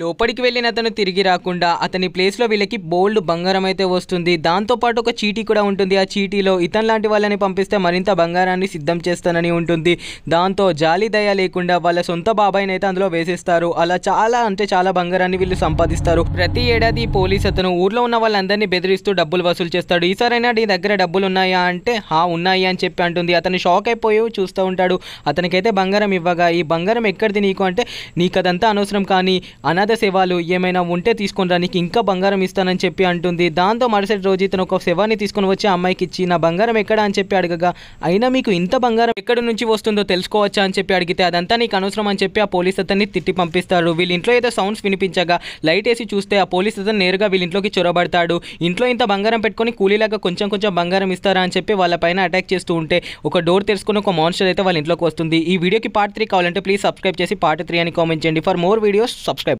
లోపలికి వెళ్ళిన అతను తిరిగి రాకుండా అతని ప్లేస్లో వీళ్ళకి బోల్డ్ బంగారం అయితే వస్తుంది దాంతోపాటు ఒక చీటీ కూడా ఉంటుంది ఆ చీటీలో ఇతను లాంటి వాళ్ళని పంపిస్తే మరింత బంగారాన్ని సిద్ధం చేస్తానని ఉంటుంది దాంతో జాలి దయ లేకుండా వాళ్ళ సొంత బాబాయిని అయితే అందులో వేసేస్తారు అలా చాలా అంటే చాలా బంగారాన్ని వీళ్ళు సంపాదిస్తారు ప్రతి ఏడాది పోలీస్ అతను ఊర్లో ఉన్న వాళ్ళందరినీ బెదిరిస్తూ డబ్బులు వసూలు చేస్తాడు ఈసారైనా నీ దగ్గర డబ్బులు ఉన్నాయా అంటే హా ఉన్నాయా అని చెప్పి అంటుంది అతను షాక్ అయిపోయి చూస్తూ ఉంటాడు అతనికైతే బంగారం ఇవ్వగా ఈ బంగారం ఎక్కడిది నీకు అంటే నీకు అదంతా అనవసరం కానీ అన అనాథ శవాలు ఏమైనా ఉంటే తీసుకొని రానికి ఇంకా బంగారం ఇస్తానని చెప్పి అంటుంది దాంతో మరుసటి రోజు ఇతను ఒక శవాన్ని తీసుకొని వచ్చి అమ్మాయికి ఇచ్చి నా బంగారం ఎక్కడ అని చెప్పి అడగగా అయినా మీకు ఇంత బంగారం ఎక్కడి నుంచి వస్తుందో తెలుసుకోవచ్చా అని చెప్పి అడిగితే అదంతా నీకు అనవసరం అని చెప్పి ఆ పోలీస్ అతన్ని తిట్టి పంపిస్తారు వీళ్ళ ఇంట్లో ఏదో సౌండ్స్ వినిపించగా లైట్ వేసి చూస్తే ఆ పోలీస్ అతను నేరుగా వీళ్ళ ఇంట్లోకి చొరబడతాడు ఇంట్లో ఇంత బంగారం పెట్టుకొని కూలీలాగా కొంచెం కొంచెం బంగారం ఇస్తారా అని చెప్పి వాళ్ళపైన అటాక్ చేస్తూ ఉంటే ఒక డోర్ తెరుచుకుని ఒక మాన్స్టర్ అయితే వాళ్ళ ఇంట్లోకి వస్తుంది ఈ వీడియోకి పార్ట్ త్రీ కావాలంటే ప్లీజ్ సబ్స్క్రైబ్ చేసి పార్ట్ త్రీ అని కామెంట్ చేయండి ఫర్ మోర్ వీడియోస్ సబ్స్క్రైబ్